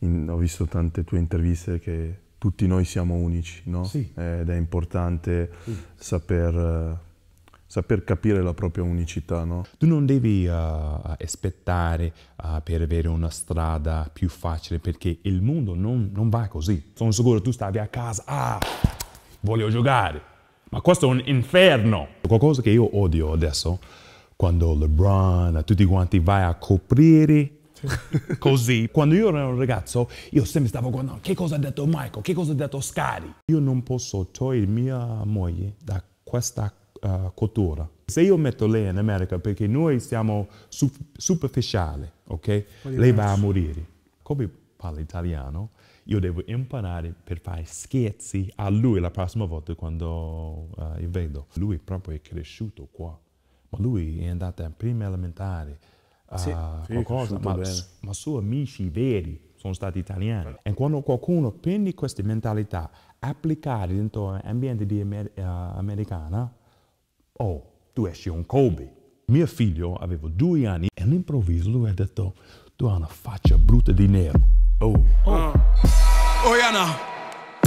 in, ho visto tante tue interviste che tutti noi siamo unici, no? Sì. Ed è importante sì. saper, saper, capire la propria unicità, no? Tu non devi uh, aspettare uh, per avere una strada più facile perché il mondo non, non va così. Sono sicuro tu stavi a casa, ah, voglio giocare, ma questo è un inferno. Qualcosa che io odio adesso, quando LeBron, tutti quanti vai a coprire sì. Così. Quando io ero un ragazzo, io sempre stavo guardando che cosa ha detto Michael, che cosa ha detto Scari. Io non posso togliere mia moglie da questa uh, cottura. Se io metto lei in America perché noi siamo su superficiali, ok? lei va a morire. Come parla italiano, io devo imparare per fare scherzi a lui la prossima volta quando uh, io vedo. Lui proprio è cresciuto qua, ma lui è andato in prima elementare. Ah, sì, qualcosa, ma, ma suoi amici veri sono stati italiani. E quando qualcuno prende questa mentalità, applicare dentro l'ambiente di amer- uh, americana, oh, tu esci un Kobe. Mio figlio aveva due anni e all'improvviso lui ha detto, tu hai una faccia brutta di nero. Oh. Ah. Oh. oh. oh yeah, no.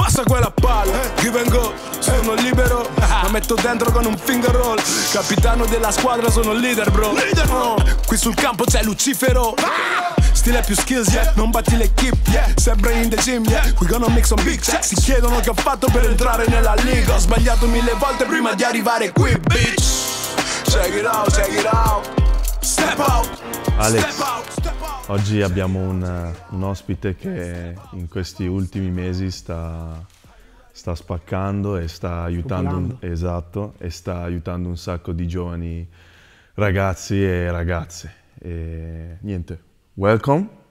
Passa quella palla, give eh, and go, sono libero La metto dentro con un finger roll Capitano della squadra, sono leader bro oh, Qui sul campo c'è Lucifero Stile più skills, yeah, non batti l'equipe, yeah Sempre in the gym, yeah, we gonna make some big checks Si chiedono che ho fatto per entrare nella liga Ho sbagliato mille volte prima di arrivare qui, bitch Check it out, check it out step out. Alex, oggi abbiamo un, un, ospite che in questi ultimi mesi sta, sta spaccando e sta, un, esatto, e sta aiutando un sacco di giovani ragazzi e ragazze. E, niente, welcome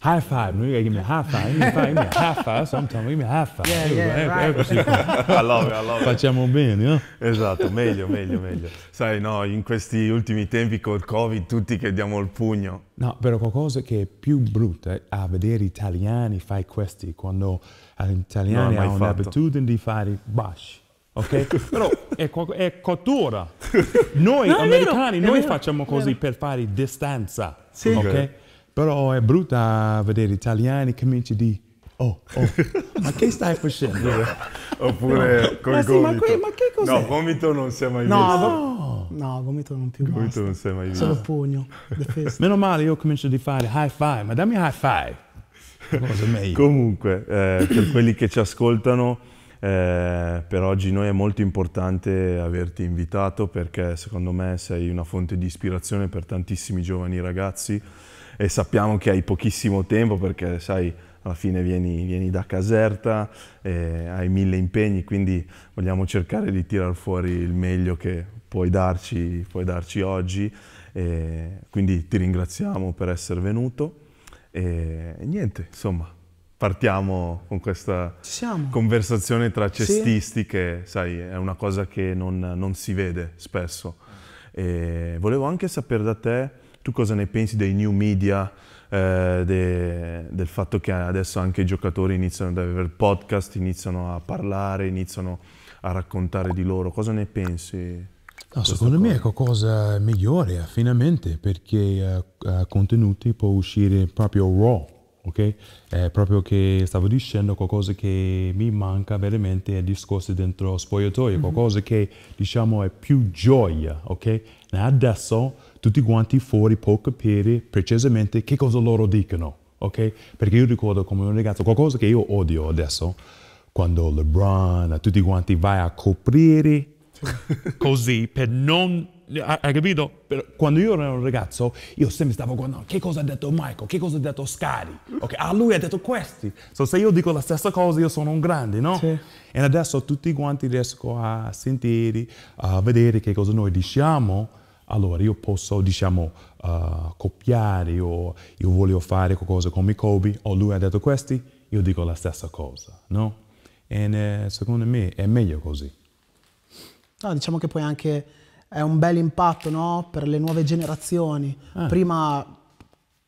high five. You gotta er give me high five. You gotta give high five sometimes. Er give me a high five. Yeah, yeah, eh, right. così. I love it, I love Facciamo bene, no? Esatto, meglio, meglio, meglio. Sai, no, in questi ultimi tempi col Covid tutti che diamo il pugno. No, però qualcosa che è più brutta è a vedere italiani fai questi quando eh, gli italiani no, hanno l'abitudine di fare bash. Ok? Però è, è cottura. Noi no, americani, noi facciamo così per fare distanza. Sì. Okay? Però è brutta vedere italiani cominci di Oh, oh, ma che stai facendo? Oppure con ma, sì, ma, que- ma che cos'è? No, gomito non si è mai no, visto. No, no, vomito non più. gomito basta. non si è mai visto. Solo pugno. Meno male io comincio di fare high five, ma dammi high five. Cosa meglio. Comunque, eh, per quelli che ci ascoltano, eh, per oggi noi è molto importante averti invitato perché secondo me sei una fonte di ispirazione per tantissimi giovani ragazzi e sappiamo che hai pochissimo tempo perché sai alla fine vieni, vieni da Caserta, hai mille impegni, quindi vogliamo cercare di tirar fuori il meglio che puoi darci, puoi darci oggi. E quindi ti ringraziamo per essere venuto e niente, insomma, partiamo con questa conversazione tra cestisti sì. che, sai, è una cosa che non, non si vede spesso. E volevo anche sapere da te tu cosa ne pensi dei new media, eh, de, del fatto che adesso anche i giocatori iniziano ad avere podcast, iniziano a parlare, iniziano a raccontare di loro? Cosa ne pensi? No, secondo cosa? me ecco, è qualcosa migliore, finalmente, perché uh, contenuti può uscire proprio raw, ok? È proprio che stavo dicendo qualcosa che mi manca veramente è discorso dentro spogliatoio, mm -hmm. qualcosa che diciamo è più gioia, ok? Adesso tutti quanti fuori può capire precisamente che cosa loro dicono, ok? Perché io ricordo come un ragazzo qualcosa che io odio adesso, quando LeBron, tutti quanti vai a coprire così per non hai capito? Quando io ero un ragazzo, io sempre stavo guardando che cosa ha detto Michael, che cosa ha detto Scari. Okay? Ah, lui ha detto questi. So, se io dico la stessa cosa, io sono un grande, no? Sì. E adesso tutti quanti riescono a sentire, a vedere che cosa noi diciamo. Allora io posso, diciamo, uh, copiare o io voglio fare qualcosa come Kobe o lui ha detto questi, io dico la stessa cosa, no? E secondo me è meglio così. No, diciamo che puoi anche è un bel impatto no? per le nuove generazioni. Ah. Prima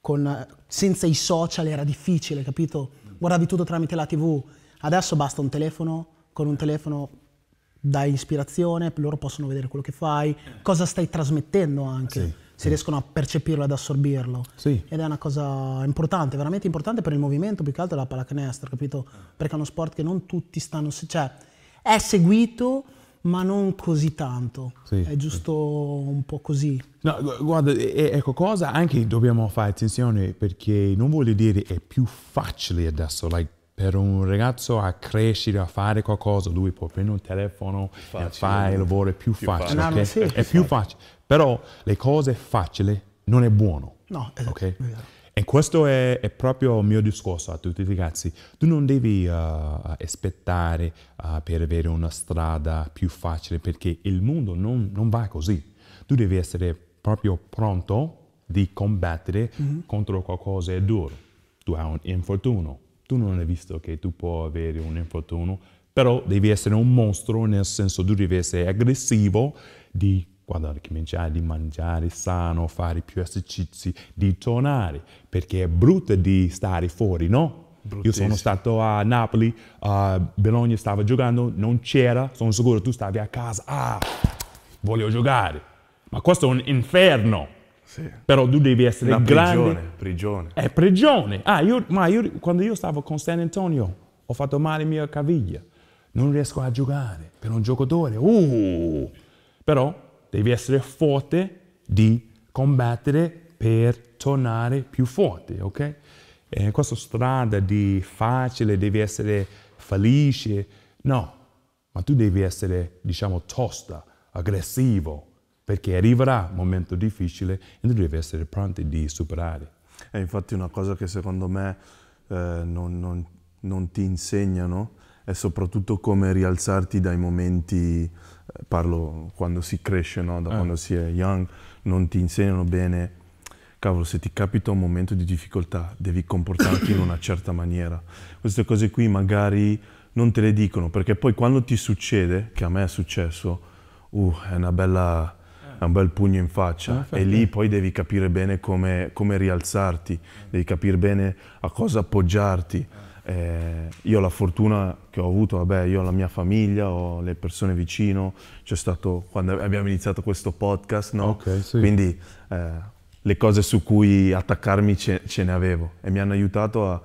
con, senza i social era difficile, capito? Guardavi tutto tramite la TV. Adesso basta un telefono, con un telefono dai ispirazione, loro possono vedere quello che fai, cosa stai trasmettendo anche. Sì si riescono a percepirlo e ad assorbirlo. Sì. Ed è una cosa importante, veramente importante per il movimento, più che altro della pallacanestro, capito? Perché è uno sport che non tutti stanno... cioè, è seguito, ma non così tanto. Sì, è giusto sì. un po' così. No, guarda, ecco cosa anche dobbiamo fare attenzione perché non vuol dire è più facile adesso, like, per un ragazzo a crescere, a fare qualcosa, lui può prendere un telefono facile. e fare il lavoro, è più, più facile. facile. Okay? sì, è, più facile. facile. Però le cose facili non è buono. No, okay? è vero. E questo è, è, proprio il mio discorso a tutti i ragazzi. Tu non devi uh, aspettare uh, per avere una strada più facile perché il mondo non, non va così. Tu devi essere proprio pronto di combattere mm-hmm. contro qualcosa di duro. Tu hai un infortunio. Tu non hai visto che tu puoi avere un infortunio, però devi essere un mostro nel senso tu devi essere aggressivo di quando cominciare a mangiare sano, fare più esercizi, di tornare, perché è brutto di stare fuori, no? Io sono stato a Napoli, uh, Bologna stava giocando, non c'era, sono sicuro tu stavi a casa, ah, voglio giocare. Ma questo è un inferno. Sì. Però tu devi essere Una grande. Prigione, prigione. È prigione. Ah, io, ma io, quando io stavo con San Antonio ho fatto male mia caviglia. Non riesco a giocare per un giocatore. Uh. Però devi essere forte di combattere per tornare più forte, ok? E eh, questa strada di facile, devi essere felice, no, ma tu devi essere, diciamo, tosta, aggressivo, perché arriverà un momento difficile e tu devi essere pronto di superare. È infatti una cosa che secondo me eh, non, non, non ti insegnano è soprattutto come rialzarti dai momenti, eh, parlo quando si cresce, no? da eh. quando si è young, non ti insegnano bene, cavolo se ti capita un momento di difficoltà devi comportarti in una certa maniera. Queste cose qui magari non te le dicono perché poi quando ti succede, che a me è successo, uh, è una bella un bel pugno in faccia ah, e lì poi devi capire bene come, come rialzarti, devi capire bene a cosa appoggiarti. Eh. Eh, io la fortuna che ho avuto, vabbè, io ho la mia famiglia, ho le persone vicino, c'è stato quando abbiamo iniziato questo podcast, no? Okay, sì. Quindi eh, le cose su cui attaccarmi ce, ce, ne avevo e mi hanno aiutato a,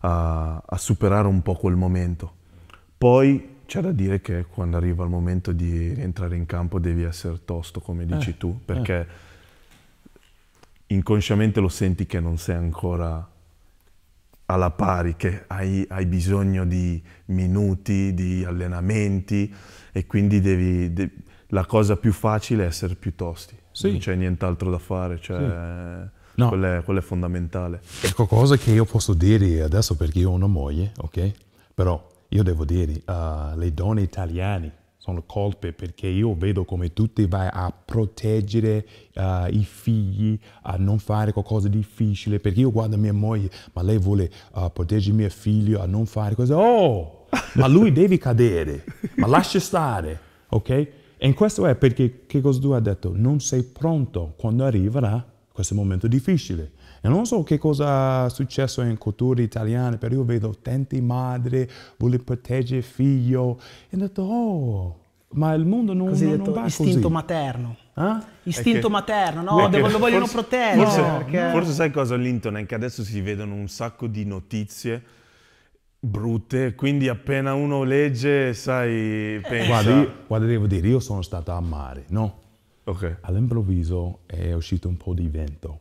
a, a superare un po' quel momento. Poi c'è da dire che quando arriva il momento di rientrare in campo devi essere tosto, come eh, dici eh, tu, perché eh. inconsciamente lo senti che non sei ancora alla pari, che hai, hai bisogno di minuti, di allenamenti e quindi devi, de la cosa più facile è essere più tosti. Sì. Non c'è nient'altro da fare, cioè, sì. no. quello, è, quello, è, fondamentale. Ecco cosa che io posso dire adesso perché io ho una moglie, ok? Però io devo dire, uh, le donne italiane sono colpe perché io vedo come tu ti vai a proteggere uh, i figli, a non fare qualcosa di difficile, perché io guardo mia moglie, ma lei vuole uh, proteggere mio figlio a non fare cose, oh, ma lui deve cadere, ma lascia stare, ok? E in questo è perché che cosa tu hai detto? Non sei pronto quando arriverà questo momento difficile. E non so che cosa è successo in cultura italiana, però io vedo tanti madri vogliono proteggere il figlio. E ho detto, oh, ma il mondo non, così non, detto, non va istinto così. materno. Eh? Istinto che, materno, no, devo, lo vogliono forse, proteggere. Forse, no, perché... forse sai cosa, Linton, è che adesso si vedono un sacco di notizie brutte, quindi appena uno legge, sai, pensa... Guarda, io, guarda devo dire, io sono stato a mare, no? Okay. All'improvviso è uscito un po' di vento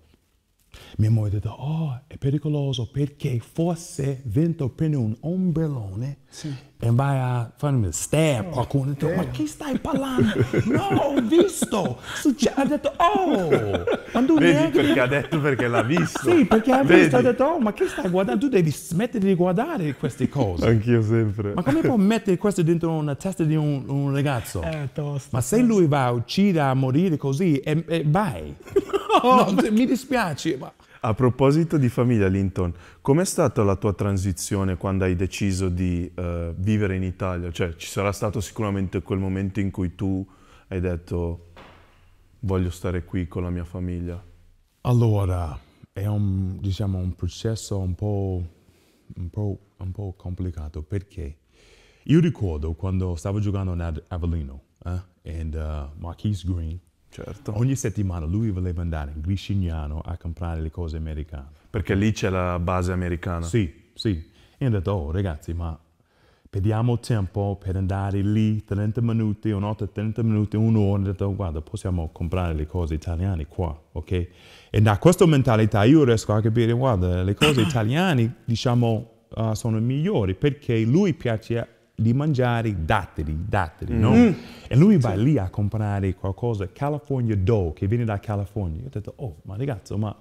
mia moglie ha detto, oh, è pericoloso perché forse vento prende un ombrellone sì. e vai a farmi stab oh, qualcuno. Detto, ma eh. chi stai parlando? no, ho visto! Succe- ha detto, oh! Ma Vedi neanche... perché ha detto perché l'ha visto. sì, perché ha visto, ha detto, oh, ma chi stai guardando? Tu devi smettere di guardare queste cose. Anch'io sempre. Ma come puoi mettere questo dentro una testa di un, un ragazzo? Eh, tosta, Ma se lui va a uccidere, a morire così, e, e vai no, mi dispiace, ma... A proposito di famiglia, Linton, com'è stata la tua transizione quando hai deciso di uh, vivere in Italia? Cioè, ci sarà stato sicuramente quel momento in cui tu hai detto voglio stare qui con la mia famiglia. Allora, è un, diciamo, un processo un po', un, po', un po', complicato perché io ricordo quando stavo giocando ad Avellino eh, and uh, Marquise Green Certo. Ogni settimana lui voleva andare in Gricignano a comprare le cose americane. Perché lì c'è la base americana. Sì, sì. E ho detto, oh ragazzi, ma perdiamo tempo per andare lì 30 minuti, un'altra 30 minuti, un'ora. Ho detto, guarda, possiamo comprare le cose italiane qua, ok? E da questa mentalità io riesco a capire, guarda, le cose italiane, diciamo, uh, sono migliori perché lui piace di mangiare, dateli, dateli, mm. no? Mm. E lui va lì a comprare qualcosa, California Dough, che viene da California. Io ho detto, oh, ma ragazzo, ma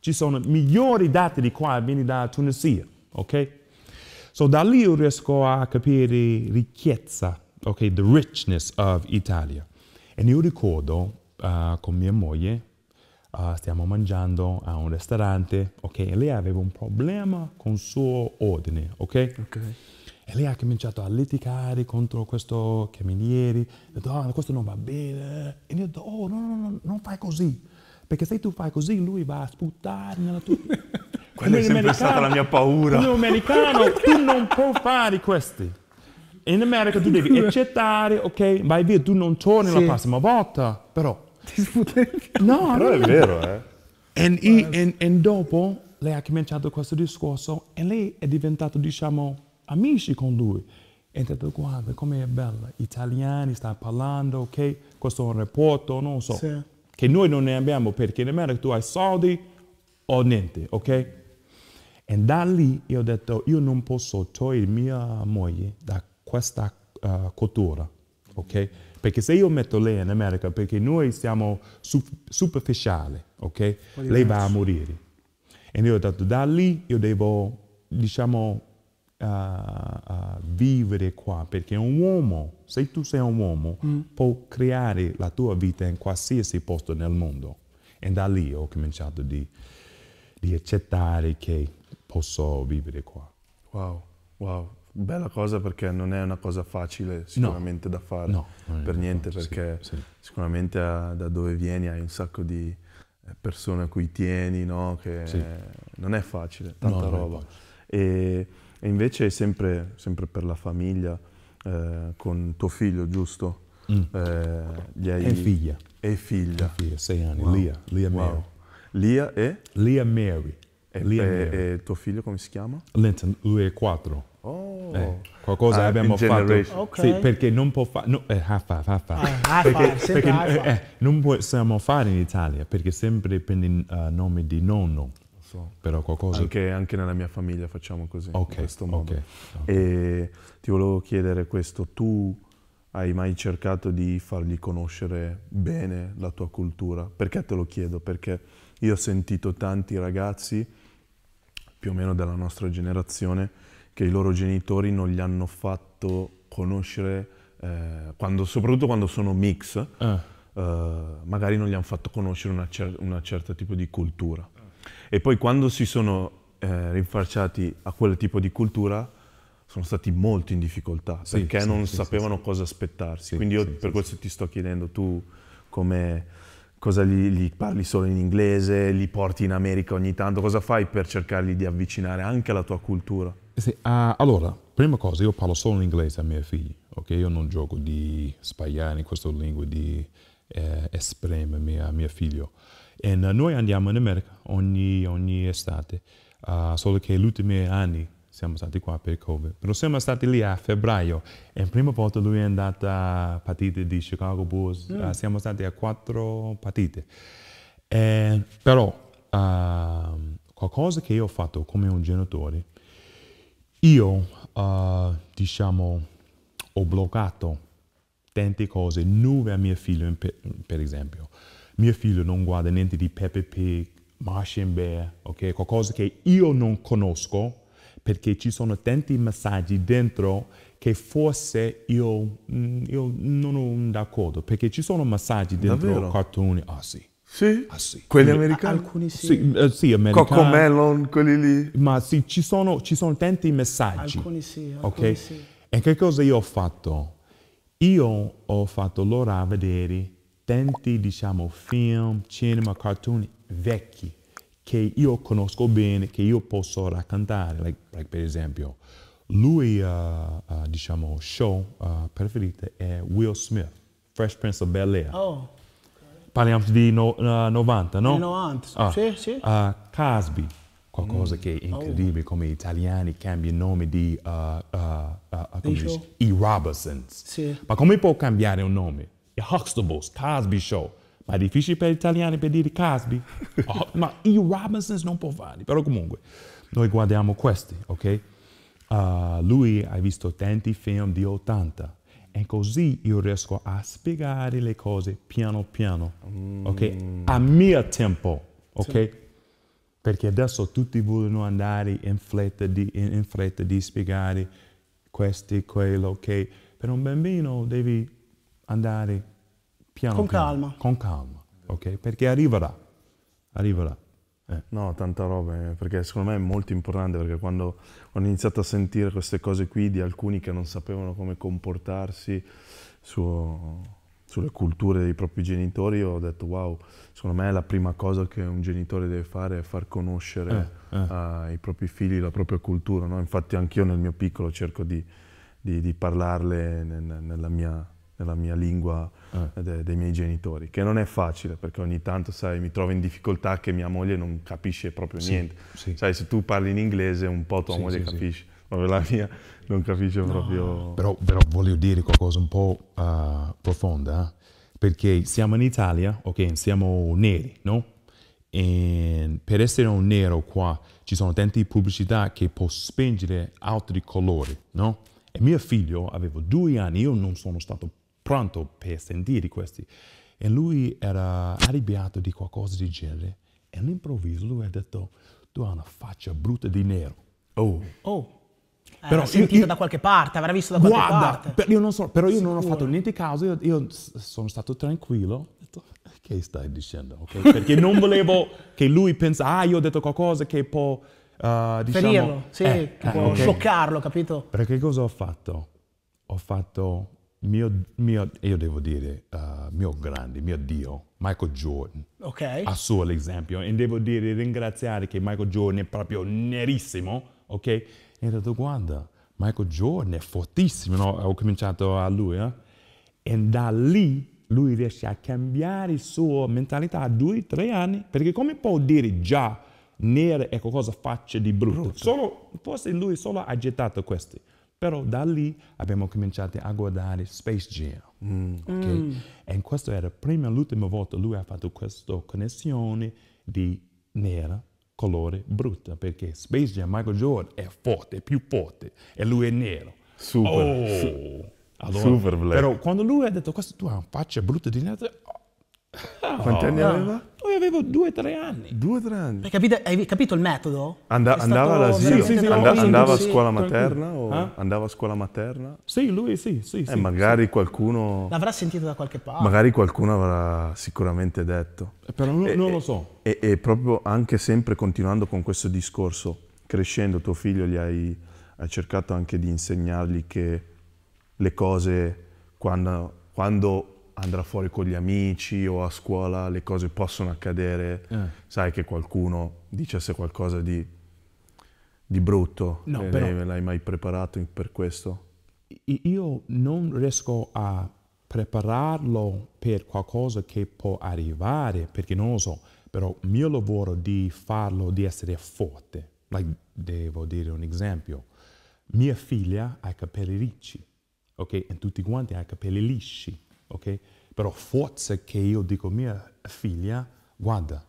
ci sono migliori dateli qua, viene da Tunisia, ok? So da lì io riesco a capire ricchezza, ok, the richness of Italia. E io ricordo uh, con mia moglie, uh, stiamo mangiando a un ristorante, ok, e lei aveva un problema con il suo ordine, ok? Ok. E lei ha cominciato a litigare contro questo camerieri, ha detto, oh, questo non va bene. E io ho detto, oh, no, no, no, non fai così. Perché se tu fai così, lui va a sputtare nella tua... Quella è sempre stata la mia paura. Un americano, tu non puoi fare questi. In America tu devi accettare, ok, vai via, tu non torni sì. la prossima volta, però... Ti sputevi. No, però è vero, eh. E, dopo lei ha cominciato questo discorso e lei è diventato, diciamo, amici con lui. E detto, guarda come è bella, italiani, stanno parlando, ok? Questo è un rapporto, non so. Sì. Che noi non ne abbiamo perché in America tu hai soldi o niente, ok? E da lì io ho detto, io non posso togliere mia moglie da questa uh, eh, cultura, ok? Perché se io metto lei in America, perché noi siamo superficiali, ok? Lei va a morire. E io ho detto, da lì io devo, diciamo, a, a, vivere qua, perché un uomo, se tu sei un uomo, mm. può creare la tua vita in qualsiasi posto nel mondo. E da lì ho cominciato di, di accettare che posso vivere qua. Wow, wow, bella cosa perché non è una cosa facile sicuramente no, da fare no, per niente no, perché sì, sì. sicuramente da dove vieni hai un sacco di eh, persone a cui tieni no? che sì. non è facile tanta roba e e invece sempre, sempre per la famiglia, eh, con tuo figlio, giusto? Mm. Eh, gli hai... E figlia. E figlia. E figlia, sei anni. Wow. Lia, Lia wow. Mary. Lia e? Lia Mary. E, Lia e, Mary. e tuo figlio come si chiama? Linton, lui è quattro. Oh. Eh, qualcosa ah, abbiamo fatto okay. sì, perché non può fare no, eh, half five, half five. Ah, perché, perché, eh, non possiamo fare in Italia perché sempre prendi uh, eh, nome di nonno questo. Però qualcosa... Anche, anche nella mia famiglia facciamo così, okay, in questo modo. Okay, okay. E ti volevo chiedere questo, tu hai mai cercato di fargli conoscere bene la tua cultura? Perché te lo chiedo? Perché io ho sentito tanti ragazzi, più o meno della nostra generazione, che i loro genitori non gli hanno fatto conoscere, eh, quando, soprattutto quando sono mix, eh. Eh, magari non gli hanno fatto conoscere un cer- una tipo di cultura. E poi quando si sono eh, rinfacciati a quel tipo di cultura sono stati molto in difficoltà sì, perché sì, non sì, sapevano cosa aspettarsi. Quindi io per questo ti sto chiedendo tu come cosa gli, gli, parli solo in inglese, li porti in America ogni tanto, cosa fai per cercarli di avvicinare anche alla tua cultura? Uh, allora, prima cosa, io parlo solo in inglese a miei figli, ok? Io non gioco di spagliare in questa lingua, di eh, esprimermi a mio figlio. E noi andiamo in America ogni, ogni estate, uh, solo che gli ultimi anni siamo stati qua per Covid. Però siamo stati lì a febbraio e la prima volta lui è andato a partite di Chicago Bulls, mm. uh, siamo stati a quattro partite. E, però uh, qualcosa che io ho fatto come un genitore, io diciamo ho bloccato tante cose nuove a mio figlio per esempio mio figlio non guarda niente di Pepe Pig, Martian Bear, ok? Qualcosa che io non conosco perché ci sono tanti messaggi dentro che forse io, mm, io non sono d'accordo, perché ci sono messaggi dentro Davvero? cartoni, ah sì. Sì? Ah, sì. Quelli Quindi, americani? Ah, alcuni sì. Sì, eh, sì americani. Melon, quelli lì. Ma sì, ci sono, ci sono tanti messaggi. Alcuni sì, alcuni okay? sì. E che cosa io ho fatto? Io ho fatto loro a vedere tanti, diciamo, film, cinema, cartoon vecchi che io conosco bene, che io posso raccontare. Like, like per esempio, lui, uh, uh, diciamo, show uh, eh, preferito è Will Smith, Fresh Prince of Bel-Air. Oh. Parliamo di no, 90, no? Di 90, ah, sì, sì. Ah, Casby, qualcosa mm. che è oh. incredibile, oh. come gli italiani cambiano nome di, uh, I Robinsons. Sì. Ma come può cambiare un nome? i Huxtables, Cosby Show. Ma è difficile per gli italiani per dire Cosby? Oh, ma i Robinsons non può farli. Però comunque, noi guardiamo questi, ok? Uh, lui ha visto tanti film di 80 e così io riesco a spiegare le cose piano piano, mm. ok? A mio tempo, ok? Perché adesso tutti vogliono andare in fretta di, in, in fretta di spiegare questo quello, ok? Per un bambino devi andare piano con piano, calma. Con calma, ok? Perché arriverà, arriverà. Eh. No, tanta roba, eh, perché secondo me è molto importante, perché quando ho iniziato a sentire queste cose qui di alcuni che non sapevano come comportarsi su, sulle culture dei propri genitori, ho detto wow, secondo me la prima cosa che un genitore deve fare è far conoscere eh, eh. ai propri figli la propria cultura. No? Infatti anch'io nel mio piccolo cerco di, di, di parlarle nella mia nella mia lingua eh. de, dei miei genitori, che non è facile perché ogni tanto sai, mi trovo in difficoltà che mia moglie non capisce proprio sì, niente. Sì. Sai, se tu parli in inglese un po' tua sì, moglie capisce, ma la mia non capisce no. proprio... Però, però, voglio dire qualcosa un po' uh, profonda, eh. perché siamo in Italia, ok, siamo neri, no? E per essere un nero qua ci sono tante pubblicità che può spingere altri colori, no? E mio figlio aveva due anni, io non sono stato pronto per sentire questi. E lui era arrabbiato di qualcosa di genere e all'improvviso lui ha detto, tu hai una faccia brutta di nero. Oh, oh. Eh, però sentito io, da qualche parte, avrà visto da qualche guarda, parte. Guarda, io non so, però io Sicuro. non ho fatto niente caso, io, io sono stato tranquillo. che stai dicendo? Okay? Perché non volevo che lui pensa, ah, io ho detto qualcosa che può... Uh, diciamo, Ferirlo, sì, eh, può eh, okay. scioccarlo, capito? Perché cosa ho fatto? Ho fatto mio, mio, io devo dire, uh, mio grande, mio Dio, Michael Jordan. Ok. A suo l'esempio. E devo dire, ringraziare che Michael Jordan è proprio nerissimo, ok? E ho detto, guarda, Michael Jordan è fortissimo, no? Ho cominciato a lui, eh? E da lì lui riesce a cambiare la sua mentalità a due, tre anni, perché come può dire già nero è qualcosa faccia di brutto? brutto. Solo, forse lui solo ha gettato questi. Però da lì abbiamo cominciato a guardare Space Jam. Mm, okay? mm. E questa era la prima e l'ultima volta che lui ha fatto questa connessione di nera, colore, brutta, perché Space Jam, Michael Jordan, è forte, è più forte, e lui è nero. Super. Oh. Allora, Super black. Però quando lui ha detto, questo tu hai una faccia brutta di nero, oh, quanti oh, anni no. aveva? Poi avevo due o tre anni. Due o tre anni. Capito, hai capito il metodo? Andava, andava all'asilo? Sì, sì, And andava a scuola materna? Eh? Andava a scuola materna? Sì, lui sì. sì, eh, magari qualcuno... L'avrà sentito da qualche parte. Magari qualcuno avrà sicuramente detto. Eh, però non, e, non lo so. E, e, proprio anche sempre continuando con questo discorso, crescendo tuo figlio gli hai, hai cercato anche di insegnargli che le cose quando, quando andrà fuori con gli amici o a scuola le cose possono accadere. Eh. Sai che qualcuno dicesse qualcosa di, di brutto. No, eh, però... l'hai mai preparato per questo? Io non riesco a prepararlo per qualcosa che può arrivare, perché non lo so, però il mio lavoro di farlo, di essere forte. Like, devo dire un esempio. Mia figlia ha i capelli ricci, ok? E tutti quanti hanno i capelli lisci ok? Però forse che io dico a mia figlia, guarda,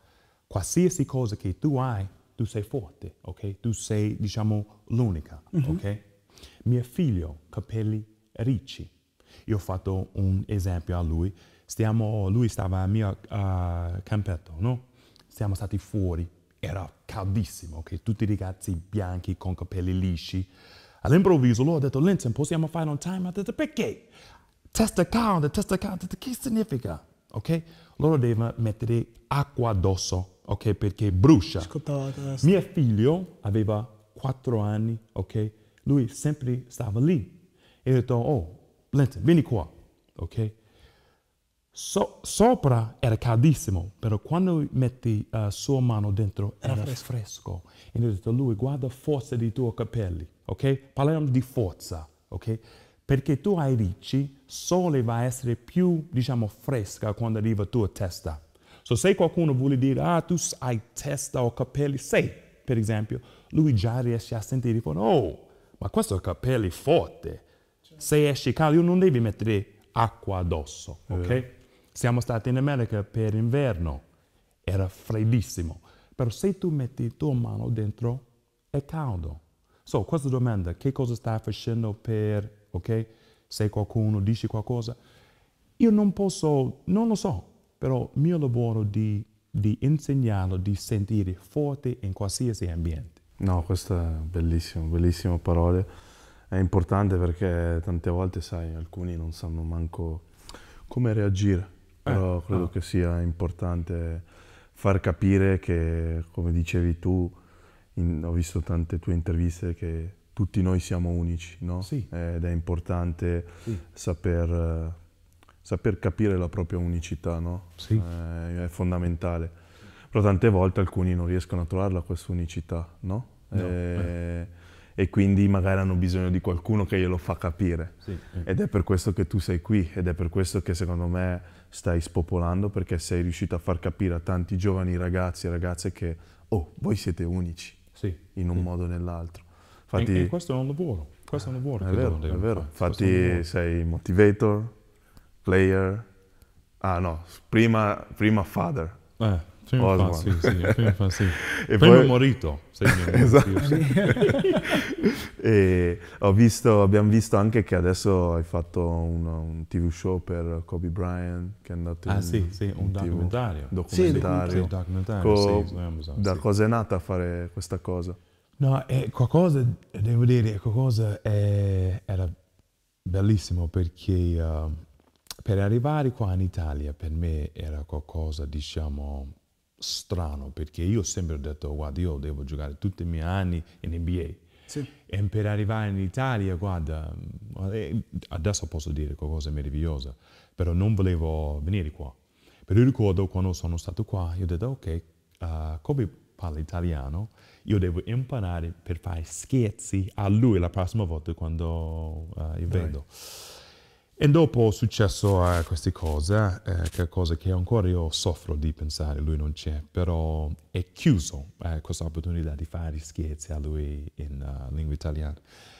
qualsiasi cosa che tu hai, tu sei forte, ok? Tu sei, diciamo, l'unica, mm-hmm. ok? Mio figlio, capelli ricci. Io ho fatto un esempio a lui. Stiamo, lui stava al mio uh, campetto, no? Siamo stati fuori, era caldissimo, ok? Tutti i ragazzi bianchi con capelli lisci. All'improvviso lui ha detto, Linton, possiamo fare un time detto, Perché? testacando, testacando, che significa? Ok? Loro devono mettere acqua addosso, ok? Perché brucia. Ascoltava Mio figlio aveva 4 anni, ok? Lui sempre stava lì. E ho detto, oh, Blenton, vieni qua, ok? So, sopra era caldissimo, però quando metti la uh, eh, sua mano dentro era, era fresco. fresco. E ho detto, lui, guarda la forza dei tuoi capelli, ok? Parliamo di forza, ok? perché tu hai ricci, sole va a essere più, diciamo, fresca quando arriva la tua testa. So, se qualcuno vuole dire, ah, tu hai testa o capelli, se, per esempio, lui già riesce a sentire, oh, ma questo capelli forte, certo. se esce caldo non devi mettere acqua addosso, ok? Eh. Siamo stati in America per inverno, era freddissimo, però se tu metti la tua mano dentro è caldo. So, questa domanda, che cosa stai facendo per ok? Sei qualcuno, dici qualcosa. Io non posso, non lo so, però il mio lavoro di, di insegnarlo, di sentire forte in qualsiasi ambiente. No, questa è bellissima, bellissima parola. È importante perché tante volte, sai, alcuni non sanno manco come reagire, però eh, credo no. Ah. che sia importante far capire che, come dicevi tu, in, ho visto tante tue interviste che tutti noi siamo unici, no? sì. ed è importante sì. saper, saper, capire la propria unicità, no? sì. Eh, è fondamentale. Però tante volte alcuni non riescono a trovarla questa unicità, no? no. Eh, eh. e quindi magari hanno bisogno di qualcuno che glielo fa capire. Eh. Ed è per questo che tu sei qui ed è per questo che secondo me stai spopolando perché sei riuscito a far capire a tanti giovani ragazzi e ragazze che, oh, voi siete unici in un mm. modo o nell'altro. Infatti, e, e questo è un lavoro, questo è un lavoro. È vero, è vero. Infatti sei motivator, player, ah no, prima, prima father. Eh, prima Osman. fa, sì, sì, prima fa, sì. e prima poi... morito. Sei mio esatto. e visto, abbiamo visto anche che adesso hai fatto un, un TV show per Kobe Bryant che è andato ah, in, sì, sì, un, un documentario. Documentario. Sì, documentario. documentario. Co- sì, da cosa è nata a fare questa cosa? No, è qualcosa, devo dire, qualcosa è, eh, era bellissimo perché uh, per arrivare qua in Italia per me era qualcosa, diciamo, strano perché io ho sempre detto, guarda, io devo giocare tutti i miei anni in NBA. Sì. E per arrivare in Italia, guarda, eh, adesso posso dire qualcosa di meravigliosa, però non volevo venire qua. Però ricordo quando sono stato qua, io ho detto, ok, uh, eh, Kobe parla italiano, io devo imparare per fare scherzi a lui la prossima volta quando uh, eh, io vedo. E dopo è successo uh, queste cose, eh, che cose che ancora io soffro di pensare, lui non c'è, però è chiuso eh, questa opportunità di fare scherzi a lui in uh, lingua italiana.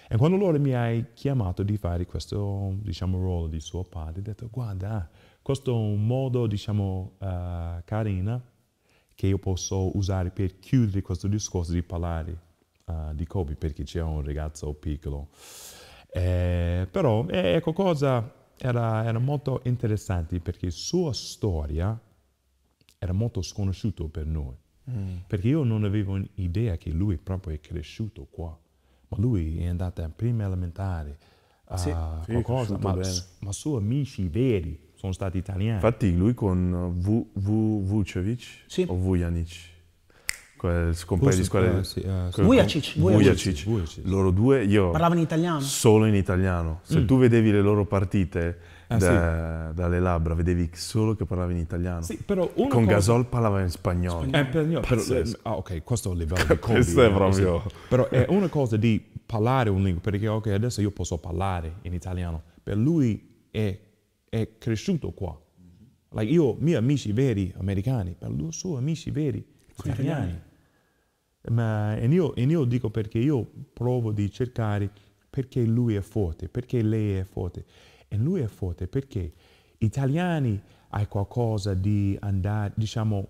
E quando loro mi hai chiamato di fare questo, diciamo, ruolo di suo padre, ho detto, guarda, ah, questo è un modo, diciamo, uh, carino che io posso usare per chiudere questo discorso di parlare uh, di Kobe, perché c'è un ragazzo piccolo. Eh, però, eh, ecco, cosa era, era, molto interessante perché la sua storia era molto sconosciuta per noi. Mm. Perché io non avevo idea che lui proprio è cresciuto qua. Ma lui è andato in prima elementare, sì, uh, sì, qualcosa, ma, bene. ma suoi amici veri sono stati italiani. Infatti lui con v, eh, v, Vucevic sì. o Vujanic, quel compagno di squadra... Eh, eh, Vujacic, Vujacic. Loro due, io... Parlavano in italiano? Solo in italiano. Se mm. tu vedevi le loro partite ah, da, dalle labbra, vedevi solo che parlavano in italiano. con cosa... Gasol parlava in spagnolo. In spagnolo. Eh, però, ah, ok, questo è un livello di Kobe. questo è proprio... Però è una cosa di parlare un lingua, perché ok, adesso io posso parlare in italiano. Per lui è è cresciuto qua. Like io, miei amici veri americani, ma parlo solo amici veri italiani. Ma, e, io, e io dico perché io provo di cercare perché lui è forte, perché lei è forte. E lui è forte perché italiani hai qualcosa di andare, diciamo,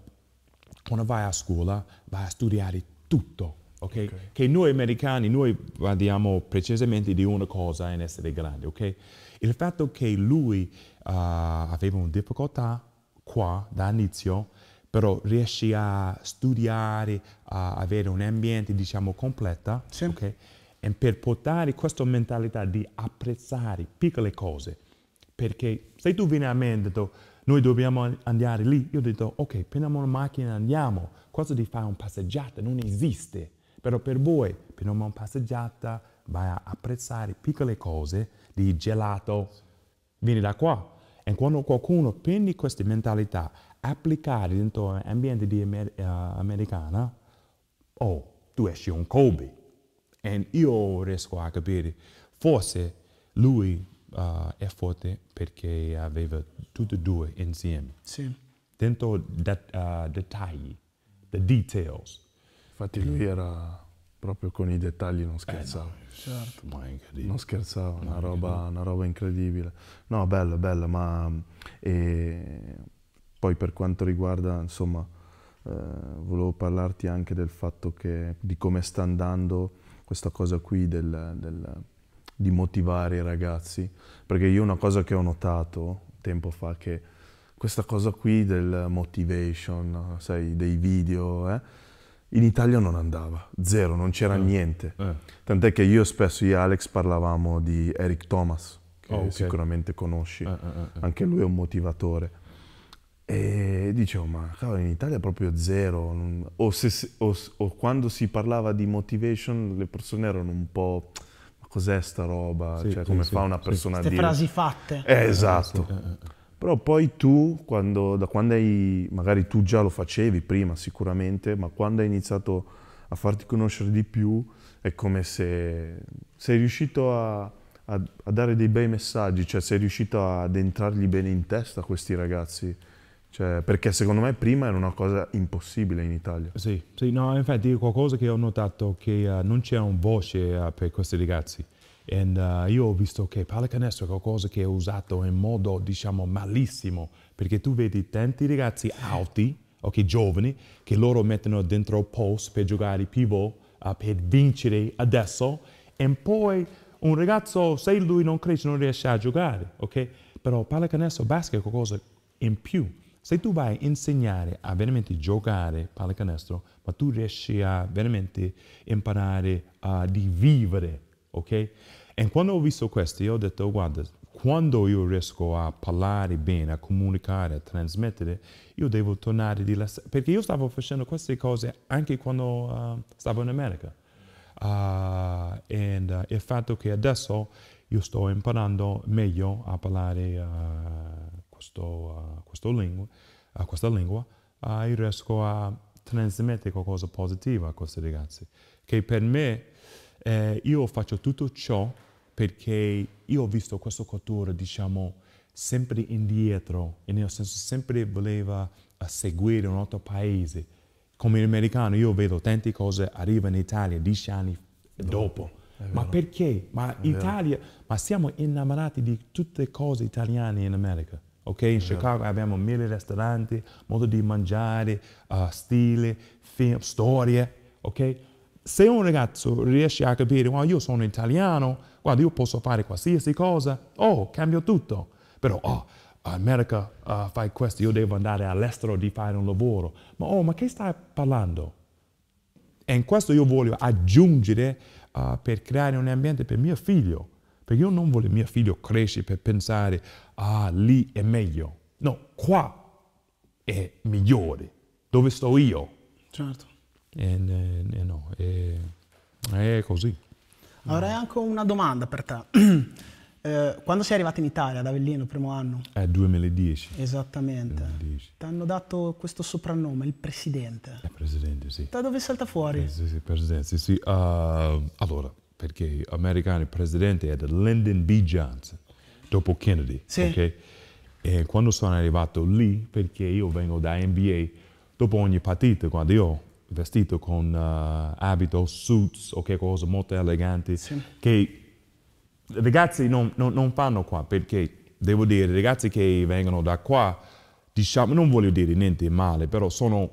quando vai a scuola vai a studiare tutto. Okay? okay. Che noi americani, noi parliamo precisamente di una cosa in essere grandi, ok? Il fatto che lui uh, aveva una difficoltà qua dall'inizio, però riesce a studiare, a avere un ambiente, diciamo, completo, sì. okay? e per portare questa mentalità di apprezzare piccole cose, perché se tu vieni a me e dici, noi dobbiamo andare lì, io dico, detto ok, prendiamo una macchina e andiamo, Questo di fare una passeggiata non esiste, però per voi prendiamo una passeggiata, vai a apprezzare piccole cose, di gelato, Vieni da qua. E quando qualcuno prende questa mentalità, applicare dentro l'ambiente di amer- uh, americana, oh, tu esci un Kobe. E io riesco a capire, forse lui uh, è forte perché aveva tutti e due insieme. Sì. Dentro dat- uh, eh, dettagli, the details. Infatti lui era proprio con i dettagli non scherzavo. Eh no, certo. Ma non scherzavo, una una, roba, incredibile. No, bella, bella, ma e eh, poi per quanto riguarda, insomma, eh, volevo parlarti anche del fatto che, di come sta andando questa cosa qui del, del, di motivare i ragazzi, perché io una cosa che ho notato tempo fa che questa cosa qui del motivation, sai, dei video, eh, in Italia non andava, zero, non c'era eh. niente. Eh. Tant'è che io spesso io e Alex parlavamo di Eric Thomas, che oh, okay. sicuramente conosci, eh, eh, eh, eh. anche lui è un motivatore. E dicevo, ma cavolo, in Italia è proprio zero. O, se, o, o, quando si parlava di motivation, le persone erano un po'. Ma cos'è sta roba? Sì, cioè, sì, come sì, fa una persona a dire. Queste frasi fatte. esatto. Però poi tu, quando, da quando hai, magari tu già lo facevi prima sicuramente, ma quando hai iniziato a farti conoscere di più, è come se sei riuscito a, a, a dare dei bei messaggi, cioè sei riuscito ad entrargli bene in testa a questi ragazzi. Cioè, perché secondo me prima era una cosa impossibile in Italia. Sì, sì no, infatti qualcosa che ho notato è che uh, non c'è un voce uh, per questi ragazzi. And, uh, io ho visto che pallacanestro è qualcosa che è usato in modo, diciamo, malissimo, perché tu vedi tanti ragazzi alti, ok, giovani, che loro mettono dentro post per giocare pivot, uh, per vincere adesso, e poi un ragazzo, se lui non cresce, non riesce a giocare, ok? Però pallacanestro, basket è qualcosa in più. Se tu vai a insegnare a veramente giocare pallacanestro, ma tu riesci a veramente imparare a uh, di vivere ok? E quando ho visto questo, io ho detto, guarda, quando io riesco a parlare bene, a comunicare, a trasmettere, io devo tornare di là. Perché io stavo facendo queste cose anche quando uh, stavo in America. Uh, and, uh, il fatto che adesso io sto imparando meglio a parlare ah, questo, questo lingua, questa lingua, io riesco a trasmettere qualcosa di positivo a questi ragazzi. Che per me eh, io faccio tutto ciò perché io ho visto questa cultura, diciamo, sempre indietro, e nel senso sempre voleva eh, seguire un altro paese. Come americano io vedo tante cose arrivano in Italia dieci anni dopo. Ma perché? Ma Italia, ma siamo innamorati di tutte le cose italiane in America. Ok, in Chicago abbiamo mille ristoranti, modo di mangiare, uh, stile, film, storie, ok? se un ragazzo riesce a capire, oh, io sono italiano, guarda, io posso fare qualsiasi cosa, oh, cambio tutto. Però, oh, America uh, fai questo, io devo andare all'estero di fare un lavoro. Ma, oh, ma che stai parlando? E in questo io voglio aggiungere uh, per creare un ambiente per mio figlio. Perché io non voglio che mio figlio cresca per pensare, ah, lì è meglio. No, qua è migliore, dove sto io. Certo. E, no, e, è così. Avrei anche una domanda per te. Eh, quando sei arrivato in Italia, ad Avellino, primo anno? È eh, 2010. Esattamente. Ti hanno dato questo soprannome, il presidente. Il presidente, sì. Da dove salta fuori? Eh, sì, sì, presidente, sì. Uh, allora, perché americano il presidente è Lyndon B. Johnson, dopo Kennedy. Sì. Okay? E quando sono arrivato lì, perché io vengo da NBA, dopo ogni partita, quando io vestito con uh, abito, suits o che cose molto eleganti, sì. che ragazzi non, non, non, fanno qua perché, devo dire, i ragazzi che vengono da qua, diciamo, non voglio dire niente male, però sono,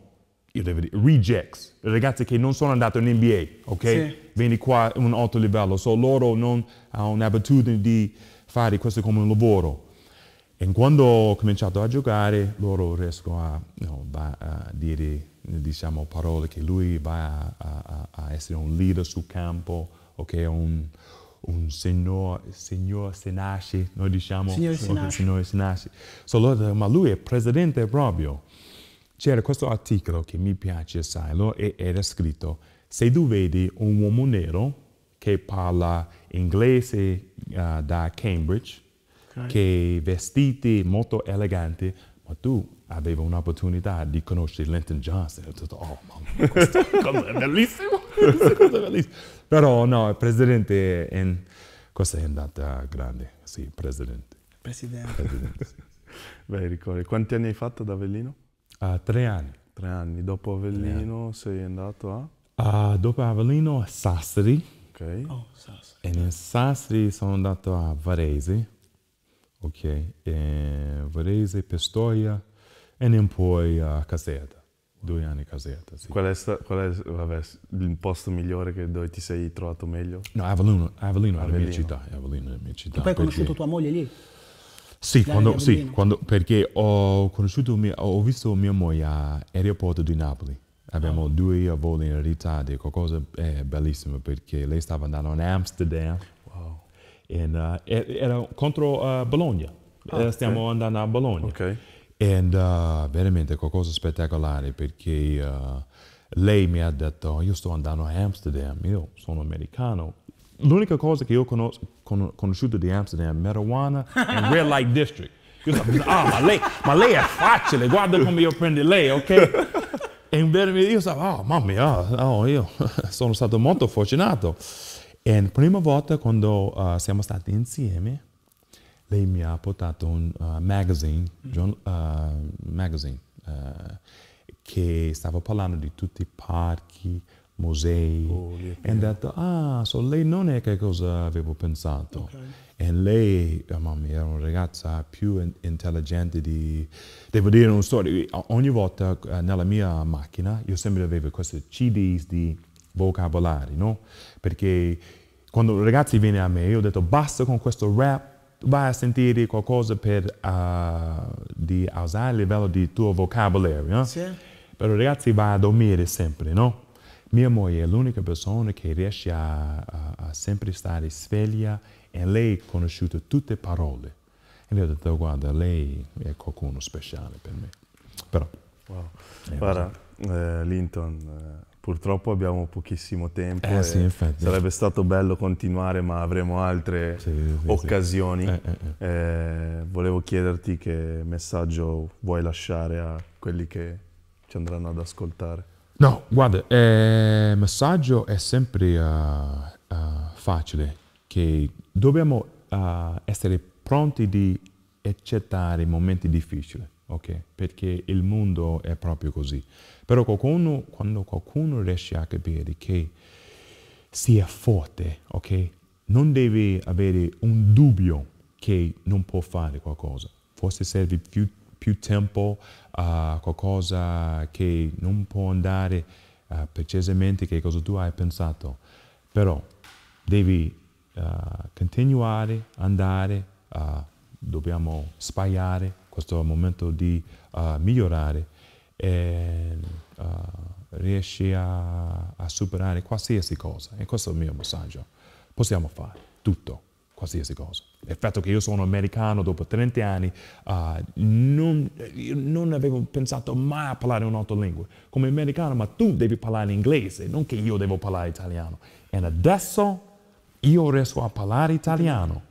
io devo dire, rejects, ragazzi che non sono andati in NBA, ok? Sì. Vieni qua a un alto livello, so loro non hanno un'abitudine di fare questo come un lavoro. E quando ho cominciato a giocare, loro riescono a, no, a dire diciamo, parole che lui va a, a, a, essere un leader sul campo, okay? un, un signor, signor Senasci, noi diciamo signor Senasci. Signor Senasci. So, ma lui è presidente proprio. C'era questo articolo che mi piace assai, era scritto, se tu vedi un uomo nero che parla inglese uh, da Cambridge, okay. che vestito molto elegante, ma tu avevo un'opportunità di conoscere Linton Johnson. Ho detto, oh mamma, questo è bellissimo. questa è bellissima. Però no, il presidente, in, questa è andata grande, sì, presidente. Presidente. presidente sì. Beh, ricordi, quanti anni hai fatto ad Avellino? Uh, tre anni. Tre anni, dopo Avellino anni. sei andato a? Uh, dopo Avellino a Sassari. Ok. Oh, Sassari. E in Sassari sono andato a Varese, ok, e Varese, Pistoia, e non poi a casetta. Due anni casetta, sì. Qual è, sta, qual è vabbè, il posto migliore che, dove ti sei trovato meglio? No, Avellino, Avellino, Avellino. è la città. Avellino è la mia città. E poi hai conosciuto tua moglie lì? Sì, quando, sì quando, perché ho, mia, ho visto mia moglie all'aeroporto di Napoli. Abbiamo oh. due voli in ritardo, qualcosa è bellissimo perché lei stava andando in Amsterdam wow. and, uh, eh, era contro uh, Bologna. Ah, eh, stiamo okay. andando a Bologna. Okay. And uh, veramente qualcosa di spettacolare perché uh, lei mi ha detto, io sto andando a Amsterdam, io sono americano. L'unica cosa che io ho con- conosciuto di Amsterdam è marijuana e Red Light District. Io stavo pensando, ah, ma lei, ma lei è facile, guarda come io prendo lei, ok? E veramente io stavo, oh mamma mia, oh, io sono stato molto fortunato. E la prima volta quando uh, siamo stati insieme, lei mi ha portato un uh, magazine, John, mm. uh, eh, magazine uh, che stava parlando di tutti i parchi, musei. Oh, e ho detto, ah, so lei non è che cosa avevo pensato. Okay. E lei, mamma mia, era una ragazza più in intelligente di... Devo dire una storia, ogni volta nella mia macchina io sempre avevo questi CD di vocabolari, no? Perché quando ragazzi viene a me, io ho detto basta con questo rap, vai a sentire qualcosa per uh, di alzare il livello di tuo vocabolario. No? Eh? Sì. Però ragazzi vai a dormire sempre, no? Mia moglie è l'unica persona che riesce a, a, a sempre stare sveglia e lei ha conosciuto tutte le parole. E io ho detto, guarda, lei è qualcuno speciale per me. Però... Wow. Guarda, eh, Linton... Eh Purtroppo abbiamo pochissimo tempo eh, sì, sarebbe stato bello continuare ma avremo altre sì, sì, occasioni. Eh eh, eh, eh, volevo chiederti che messaggio vuoi lasciare a quelli che ci andranno ad ascoltare. No, guarda, il eh, messaggio è sempre uh, uh, facile, che dobbiamo uh, essere pronti di accettare i momenti difficili ok? Perché il mondo è proprio così. Però qualcuno, quando qualcuno riesce a capire che sia forte, ok? Non devi avere un dubbio che non può fare qualcosa. Forse serve più, più tempo a qualcosa che non può andare uh, eh, precisamente che cosa tu hai pensato. Però devi uh, continuare, andare, uh, dobbiamo sbagliare, questo momento di uh, migliorare e uh, riesci a, a, superare qualsiasi cosa. E questo è il mio messaggio. Possiamo fare tutto, qualsiasi cosa. Il fatto che io sono americano dopo 30 anni, uh, non, non, avevo pensato mai a parlare un'altra lingua. Come americano, ma tu devi parlare inglese, non che io devo parlare italiano. E adesso io riesco a parlare italiano,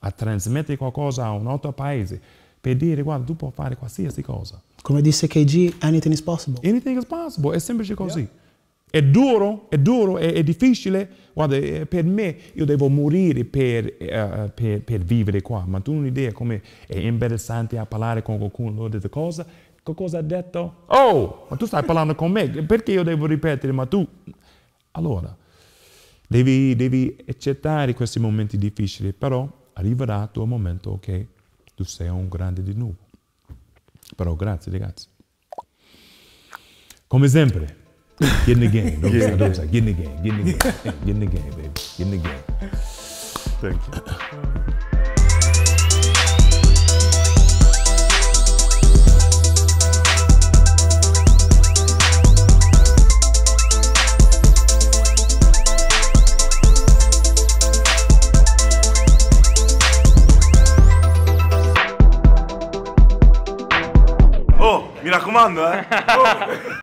a trasmettere qualcosa a un altro paese per dire guarda tu puoi fare qualsiasi cosa. Come disse KG, anything is possible. Anything is possible, è semplice così. Yeah. È duro, è duro, è, è, difficile. Guarda, eh, per me io devo morire per, uh, per, per vivere qua, ma tu non hai idea come è interessante parlare con qualcuno, ho detto cosa, cosa ha detto? Oh, ma tu stai parlando con me, perché io devo ripetere, ma tu... Allora, devi, devi accettare questi momenti difficili, però arriverà il tuo momento ok? Tu céu é um grande de novo. Però grazie ragazzi. Come sempre, get in the game. Don't yeah. say, get in the game, get in the game, get in the game, baby, get in the game. Thank you. né?